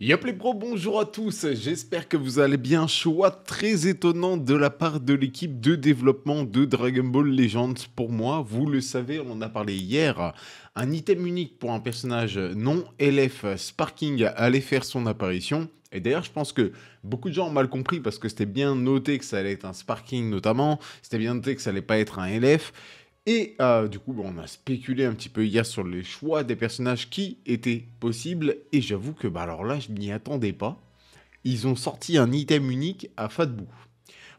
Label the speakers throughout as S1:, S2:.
S1: Yop les pros, bonjour à tous, j'espère que vous allez bien. Choix très étonnant de la part de l'équipe de développement de Dragon Ball Legends pour moi. Vous le savez, on en a parlé hier. Un item unique pour un personnage non LF Sparking allait faire son apparition. Et d'ailleurs, je pense que beaucoup de gens ont mal compris parce que c'était bien noté que ça allait être un Sparking notamment, c'était bien noté que ça allait pas être un LF. Et euh, du coup, on a spéculé un petit peu hier sur les choix des personnages qui étaient possibles. Et j'avoue que, bah alors là, je m'y attendais pas. Ils ont sorti un item unique à Fatbou.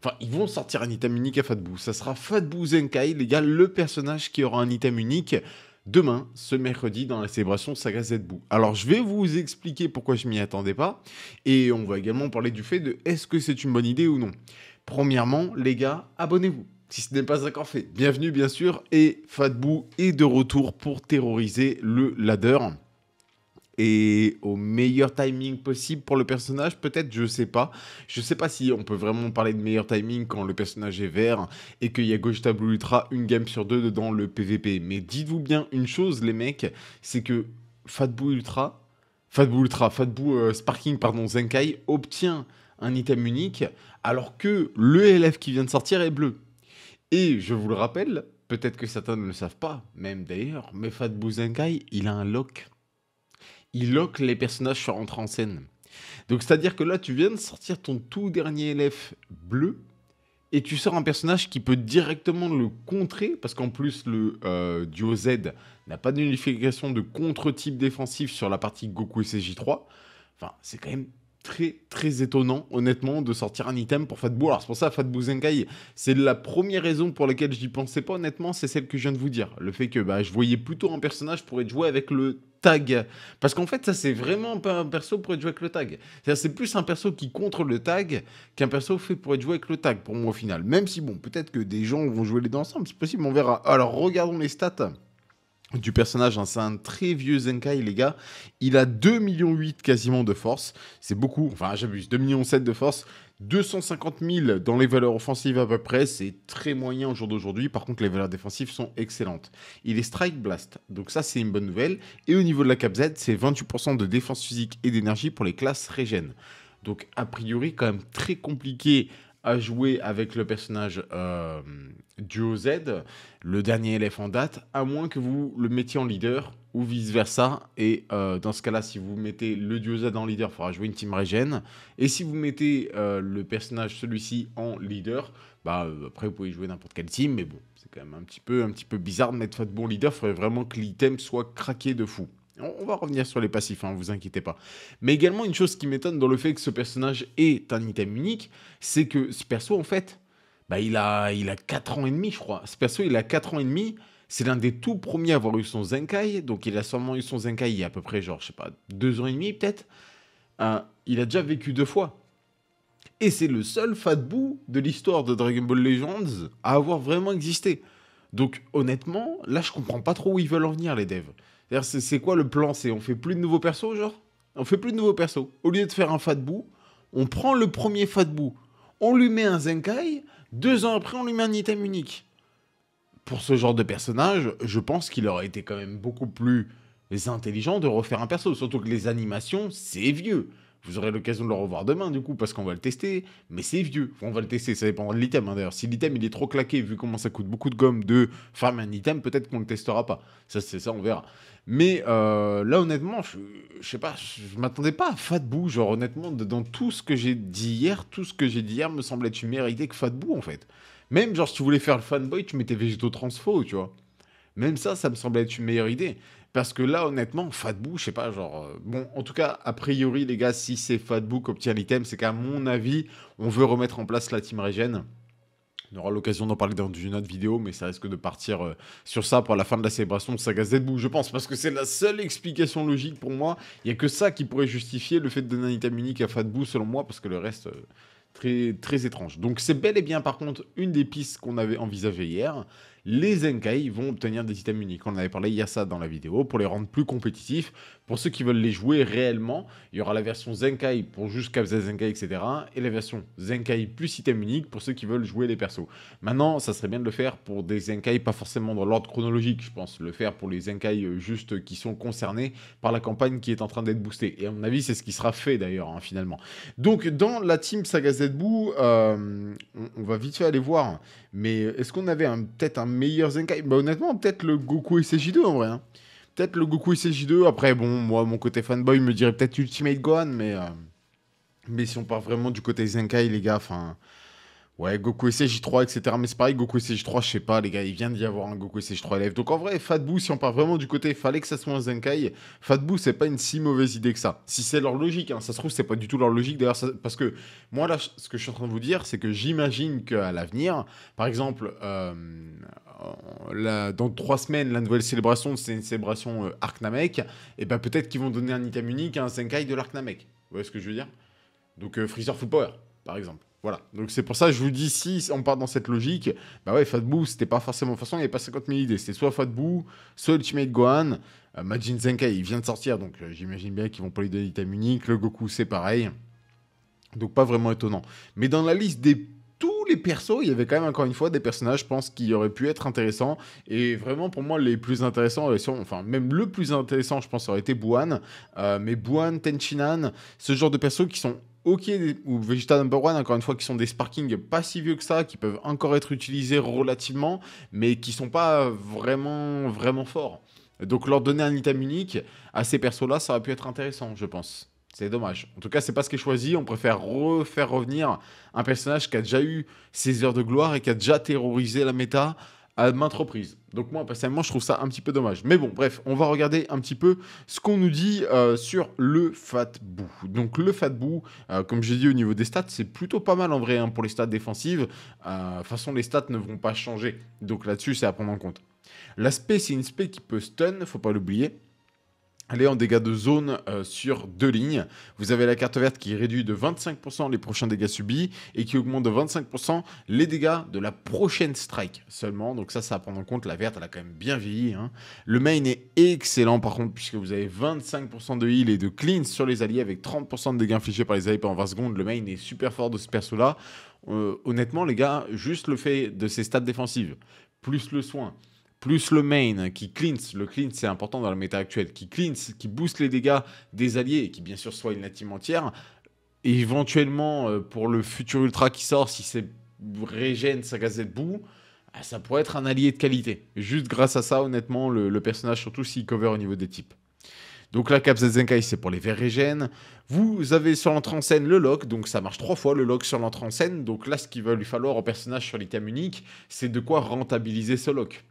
S1: Enfin, ils vont sortir un item unique à Fatbou. Ça sera Fatbou Zenkai, les gars, le personnage qui aura un item unique demain, ce mercredi, dans la célébration Saga Zbou. Alors, je vais vous expliquer pourquoi je m'y attendais pas, et on va également parler du fait de est-ce que c'est une bonne idée ou non. Premièrement, les gars, abonnez-vous si ce n'est pas encore fait, bienvenue bien sûr. Et Fatbou est de retour pour terroriser le ladder. Et au meilleur timing possible pour le personnage, peut-être, je sais pas. Je sais pas si on peut vraiment parler de meilleur timing quand le personnage est vert et qu'il y a Gogeta Blue Ultra une game sur deux dedans le PVP. Mais dites-vous bien une chose, les mecs, c'est que Fatbou Ultra, Fatbou Ultra, Fatbou euh, Sparking, pardon, Zenkai obtient un item unique alors que le LF qui vient de sortir est bleu. Et je vous le rappelle, peut-être que certains ne le savent pas, même d'ailleurs, mais Fat Buzenkai, il a un lock. Il lock les personnages sur entrée en scène. Donc c'est-à-dire que là, tu viens de sortir ton tout dernier élève bleu, et tu sors un personnage qui peut directement le contrer, parce qu'en plus le euh, duo Z n'a pas d'unification de contre-type défensif sur la partie Goku et CJ3. Enfin, c'est quand même très étonnant honnêtement de sortir un item pour Fatbou. Alors c'est pour ça Fatbou Zenkai, c'est la première raison pour laquelle j'y pensais pas honnêtement, c'est celle que je viens de vous dire. Le fait que bah, je voyais plutôt un personnage pour être joué avec le tag. Parce qu'en fait ça c'est vraiment pas un perso pour être joué avec le tag. C'est plus un perso qui contre le tag qu'un perso fait pour être joué avec le tag pour moi au final. Même si bon peut-être que des gens vont jouer les deux ensemble, c'est possible, on verra. Alors regardons les stats du personnage. Hein. C'est un très vieux Zenkai, les gars. Il a 2,8 millions quasiment de force. C'est beaucoup. Enfin, j'abuse. 2,7 millions de force. 250 000 dans les valeurs offensives à peu près, c'est très moyen au jour d'aujourd'hui. Par contre, les valeurs défensives sont excellentes. Il est Strike Blast, donc ça c'est une bonne nouvelle. Et au niveau de la CAP Z, c'est 28% de défense physique et d'énergie pour les classes régènes. Donc a priori quand même très compliqué à jouer avec le personnage euh, Duo Z, le dernier élève en date, à moins que vous le mettiez en leader ou vice-versa. Et euh, dans ce cas-là, si vous mettez le Duo Z en leader, il faudra jouer une team regen. Et si vous mettez euh, le personnage, celui-ci, en leader, bah, euh, après, vous pouvez jouer n'importe quelle team, mais bon, c'est quand même un petit, peu, un petit peu bizarre de mettre de bon leader. Il faudrait vraiment que l'item soit craqué de fou. On va revenir sur les passifs, hein, vous inquiétez pas. Mais également, une chose qui m'étonne dans le fait que ce personnage est un item unique, c'est que ce perso, en fait, bah, il, a, il 4 ans et demi, je crois. Ce perso, il a 4 ans et demi. C'est l'un des tout premiers à avoir eu son Zenkai. Donc, il a seulement eu son Zenkai à peu près, genre, je sais pas, 2 ans et demi peut-être. Euh, il a déjà vécu deux fois. Et c'est le seul Fatbou de l'histoire de Dragon Ball Legends à avoir vraiment existé. Donc, honnêtement, là, je comprends pas trop où ils veulent en venir, les devs. C'est, quoi le plan C'est on fait plus de nouveaux persos, genre On fait plus de nouveaux persos. Au lieu de faire un Fatbou, on prend le premier Fatbou, on lui met un Zenkai, deux ans après, on lui met un item unique. Pour ce genre de personnage, je pense qu'il aurait été quand même beaucoup plus intelligent de refaire un perso. Surtout que les animations, c'est vieux. Vous aurez l'occasion de le revoir demain, du coup, parce qu'on va le tester. Mais c'est vieux. On va le tester. Ça dépend de l'item, hein, d'ailleurs. Si l'item, il est trop claqué, vu comment ça coûte beaucoup de gomme de farmer un item, peut-être qu'on le testera pas. Ça, c'est ça, on verra. Mais euh, là, honnêtement, je, sais pas, je m'attendais pas à Fatbou. Genre, honnêtement, dans tout ce que j'ai dit hier, tout ce que j'ai dit hier me semblait être une meilleure idée que Fatbou, en fait. Même, genre, si tu voulais faire le fanboy, tu mettais Végéto Transfo, tu vois. Même ça, ça me semble être une meilleure idée. Parce que là, honnêtement, Fatbou, je sais pas, genre. Euh, bon, en tout cas, a priori, les gars, si c'est Fatbou qui obtient l'item, c'est qu'à mon avis, on veut remettre en place la team Regen. On aura l'occasion d'en parler dans une autre vidéo, mais ça risque de partir euh, sur ça pour la fin de la célébration de Saga Zedbou, je pense, parce que c'est la seule explication logique pour moi. Il n'y a que ça qui pourrait justifier le fait de donner un item unique à Fatbou, selon moi, parce que le reste, euh, très, très étrange. Donc c'est bel et bien, par contre, une des pistes qu'on avait envisagées hier les Zenkai vont obtenir des items uniques. On en avait parlé hier ça dans la vidéo pour les rendre plus compétitifs. Pour ceux qui veulent les jouer réellement, il y aura la version Zenkai pour juste Kabza Zenkai, etc. Et la version Zenkai plus item unique pour ceux qui veulent jouer les persos. Maintenant, ça serait bien de le faire pour des Zenkai pas forcément dans l'ordre chronologique, je pense. Le faire pour les Zenkai euh, juste euh, qui sont concernés par la campagne qui est en train d'être boostée. Et à mon avis, c'est ce qui sera fait d'ailleurs, hein, finalement. Donc, dans la team Saga Zedbu, euh, on, va vite aller voir. Mais est-ce qu'on avait peut-être un meilleur Zenkai Bah honnêtement, peut-être le Goku SJ2 en vrai. Hein. Peut-être le Goku SJ2. Après, bon, moi, mon côté fanboy me dirait peut-être Ultimate Gohan, mais, euh, mais si on part vraiment du côté Zenkai, les gars, enfin... Ouais, Goku SJ3, etc. Mais c'est pareil, Goku SJ3, je sais pas, les gars, il vient d'y avoir un Goku SJ3 élève. Donc en vrai, Fatboo, si on part vraiment du côté, fallait que ça soit un Zenkai. Fatboo, c'est pas une si mauvaise idée que ça. Si c'est leur logique, hein, ça se trouve, c'est pas du tout leur logique. D'ailleurs, parce que moi, là, ce que je suis en train de vous dire, c'est que j'imagine qu'à l'avenir, par exemple, euh, dans trois semaines, la nouvelle célébration, c'est une célébration euh, Arc Namek, et eh ben peut-être qu'ils vont donner un item unique à un Senkai de l'Arc Namek. Vous voyez ce que je veux dire Donc euh, Freezer Full Power, par exemple. Voilà. Donc c'est pour ça je vous dis, si on part dans cette logique, bah ouais, Fatbou, c'était pas forcément. De toute façon, il n'y avait pas 50 000 idées. C'était soit Fatbou, soit Ultimate Gohan. Euh, Majin Zenkai, il vient de sortir, donc j'imagine bien qu'ils vont pas lui donner l'item unique. Le Goku, c'est pareil. Donc pas vraiment étonnant. Mais dans la liste des perso il y avait quand même encore une fois des personnages, je pense, qui auraient pu être intéressants. Et vraiment, pour moi, les plus intéressants, enfin, même le plus intéressant, je pense, aurait été Buan. Euh, mais Buan, Tenchinan, ce genre de persos qui sont ok, ou Vegeta Number One, encore une fois, qui sont des sparkings pas si vieux que ça, qui peuvent encore être utilisés relativement, mais qui sont pas vraiment, vraiment forts. Donc leur donner un item unique à ces persos-là, ça aurait pu être intéressant, je pense. C'est dommage. En tout cas, c'est pas ce qui est choisi. On préfère refaire revenir un personnage qui a déjà eu ses heures de gloire et qui a déjà terrorisé la méta à maintes reprises. Donc moi, personnellement, je trouve ça un petit peu dommage. Mais bon, bref, on va regarder un petit peu ce qu'on nous dit euh, sur le Fatbou. Donc le Fatbou, euh, comme j'ai dit au niveau des stats, c'est plutôt pas mal en vrai hein, pour les stats défensives. Euh, de toute façon, les stats ne vont pas changer. Donc là-dessus, c'est à prendre en compte. L'aspect, c'est une spé qui peut stun, faut pas l'oublier. Allez en dégâts de zone euh, sur deux lignes. Vous avez la carte verte qui réduit de 25% les prochains dégâts subis et qui augmente de 25% les dégâts de la prochaine strike seulement. Donc ça, ça à prendre en compte. La verte, elle a quand même bien vieilli. Hein. Le main est excellent par contre puisque vous avez 25% de heal et de cleanse sur les alliés avec 30% de dégâts infligés par les alliés pendant 20 secondes. Le main est super fort de ce perso-là. Euh, honnêtement, les gars, juste le fait de ses stats défensives, plus le soin, plus le main qui cleans, le cleanse c'est important dans la méta actuelle, qui cleanse, qui booste les dégâts des alliés qui bien sûr soit une la entière. Et éventuellement, euh, pour le futur ultra qui sort, si c'est régène sa gazette boue, ah, ça pourrait être un allié de qualité. Juste grâce à ça, honnêtement, le, personnage, surtout s'il cover au niveau des types. Donc la cap Zenkai, c'est pour les verts régènes. Vous avez sur l'entrée en scène le lock, donc ça marche trois fois le lock sur l'entrée en scène. Donc là, ce qu'il va lui falloir au personnage sur l'item unique, c'est de quoi rentabiliser ce lock.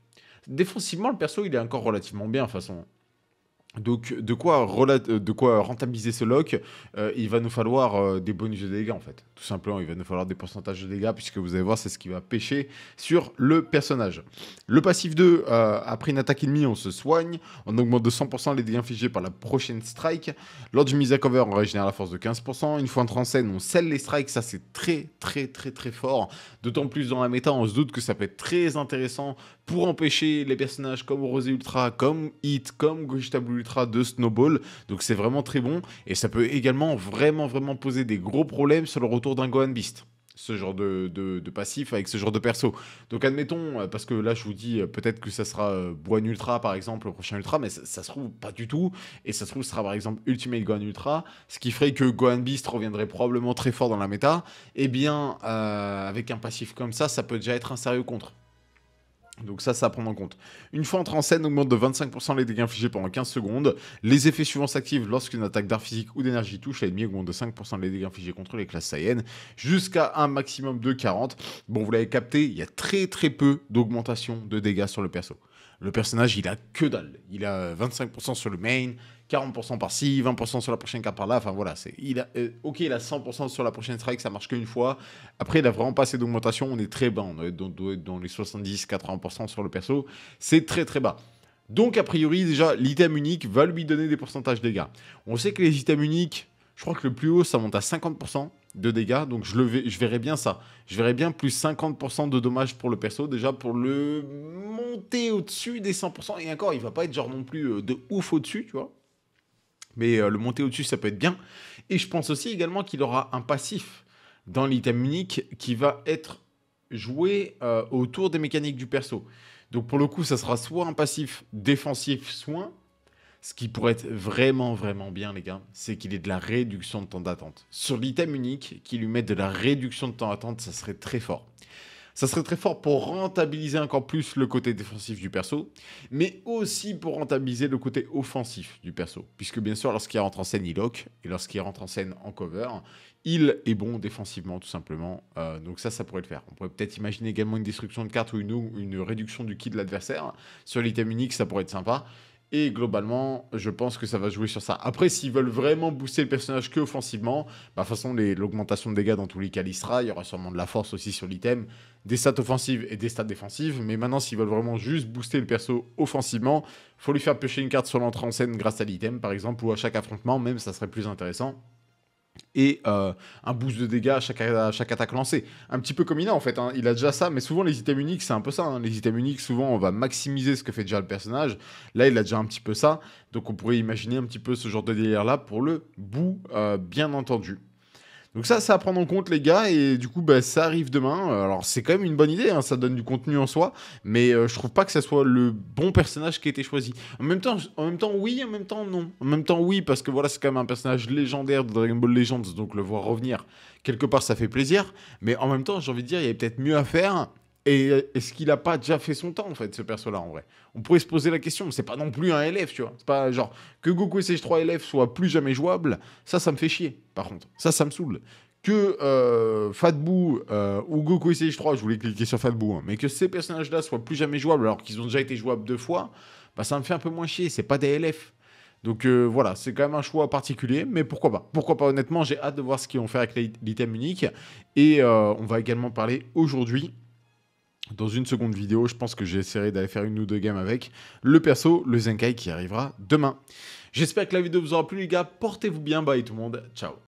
S1: Défensivement, le perso, il est encore relativement bien, de toute façon. Donc, euh, de quoi, rentabiliser ce lock euh, Il va nous falloir euh, des bonus de dégâts, en fait. Tout simplement, il va nous falloir des pourcentages de dégâts, puisque vous allez voir, c'est ce qui va pêcher sur le personnage. Le passif 2, après une attaque ennemie, on se soigne. On augmente de 100% les dégâts infligés par la prochaine strike. Lors du mise à cover, on régénère la force de 15%. Une fois en scène, on scelle les strikes. Ça, c'est très, très, très, très fort. D'autant plus dans la méta, on se doute que ça peut être très intéressant pour empêcher les personnages comme Rosé Ultra, comme Hit, comme Gogeta Blue de Snowball. Donc c'est vraiment très bon. Et ça peut également vraiment, vraiment poser des gros problèmes sur le retour d'un Gohan Beast ce genre de, passif avec ce genre de perso. Donc admettons, euh, parce que là je vous dis euh, peut-être que ça sera euh, Boine Ultra par exemple, le prochain Ultra, mais ça, se trouve pas du tout, et ça se trouve sera par exemple Ultimate Gohan Ultra, ce qui ferait que Gohan Beast reviendrait probablement très fort dans la méta, et eh bien avec un passif comme ça, ça peut déjà être un sérieux contre. Donc ça, ça à prendre en compte. Une fois entré en scène, augmente de 25% les dégâts infligés pendant 15 secondes. Les effets suivants s'activent lorsqu'une attaque d'art physique ou d'énergie touche l'ennemi, augmente de 5% les dégâts infligés contre les classes saïennes jusqu'à un maximum de 40. Bon, vous l'avez capté, il y a très très peu d'augmentation de dégâts sur le perso. Le personnage, il a que dalle. Il a 25% euh, sur le main, 40% par-ci, 20% sur la prochaine carte par-là. Enfin voilà, c'est, il a, euh, ok, il a 100% sur la prochaine strike, ça marche qu'une fois. Après, il a vraiment pas assez d'augmentation. On est très bas, on est dans, dans les 70-80% sur le perso. C'est très très bas. Donc, a priori, déjà, l'item unique va lui donner des pourcentages de dégâts. On sait que les items uniques, je crois que le plus haut, ça monte à 50% de dégâts. Donc je, le vais, je verrai bien ça. Je verrai bien plus 50% de dommages pour le perso, déjà pour le monter au-dessus des 100%. Et encore, il va pas être genre non plus euh, de ouf au-dessus, tu vois. Mais euh, le monter au-dessus, ça peut être bien. Et je pense aussi également qu'il aura un passif dans l'item unique qui va être joué euh, autour des mécaniques du perso. Donc pour le coup, ça sera soit un passif défensif soin, ce qui pourrait être vraiment, vraiment bien, les gars, c'est qu'il ait de la réduction de temps d'attente. Sur l'item unique, qu'il lui mette de la réduction de temps d'attente, ça serait très fort. Ça serait très fort pour rentabiliser encore plus le côté défensif du perso, mais aussi pour rentabiliser le côté offensif du perso. Puisque bien sûr, lorsqu'il rentre en scène, il lock, et lorsqu'il rentre en scène en cover, il est bon défensivement, tout simplement. Euh, donc ça, ça pourrait le faire. On pourrait peut-être imaginer également une destruction de carte ou une, une réduction du kit de l'adversaire. Sur l'item unique, ça pourrait être sympa. Et globalement, je pense que ça va jouer sur ça. Après, s'ils veulent vraiment booster le personnage que offensivement, bah, de toute façon, l'augmentation de dégâts dans tous les cas, sera il y aura sûrement de la force aussi sur l'item, des stats offensives et des stats défensives. Mais maintenant, s'ils veulent vraiment juste booster le perso offensivement, faut lui faire pêcher une carte sur l'entrée en scène grâce à l'item, par exemple, ou à chaque affrontement, même ça serait plus intéressant et euh, un boost de dégâts à chaque, attaque lancée. Un petit peu comme Ina en fait, hein. il a déjà ça, mais souvent les items uniques, c'est un peu ça. Hein. Les items uniques, souvent on va maximiser ce que fait déjà le personnage. Là, il a déjà un petit peu ça, donc on pourrait imaginer un petit peu ce genre de délire là pour le bout, euh, bien entendu. Donc ça, c'est à prendre en compte les gars, et du coup, bah, ça arrive demain. Alors c'est quand même une bonne idée, hein, ça donne du contenu en soi, mais euh, je trouve pas que ça soit le bon personnage qui a été choisi. En même temps, en même temps oui, en même temps non. En même temps oui, parce que voilà, c'est quand même un personnage légendaire de Dragon Ball Legends, donc le voir revenir, quelque part, ça fait plaisir. Mais en même temps, j'ai envie de dire, il y avait peut-être mieux à faire et euh, est-ce qu'il a pas déjà fait son temps, en fait, ce perso-là, en vrai On pourrait se poser la question. C'est pas non plus un LF, tu vois. C'est pas genre que Goku et ses 3 LF soient plus jamais jouables. Ça, ça me fait chier, par contre. Ça, ça me saoule. Que euh, Fatbou euh, ou Goku et 3, je voulais cliquer sur Fatbou, hein, mais que ces personnages-là soient plus jamais jouables alors qu'ils ont déjà été jouables deux fois, bah, ça me fait un peu moins chier. C'est pas des LF. Donc euh, voilà, c'est quand même un choix particulier, mais pourquoi pas Pourquoi pas Honnêtement, j'ai hâte de voir ce qu'ils vont faire avec l'item unique. Et on va également parler aujourd'hui dans une seconde vidéo, je pense que j'essaierai d'aller faire une ou deux games avec le perso, le Zenkai qui arrivera demain. J'espère que la vidéo vous aura plu les gars, portez-vous bien, bye tout le monde, ciao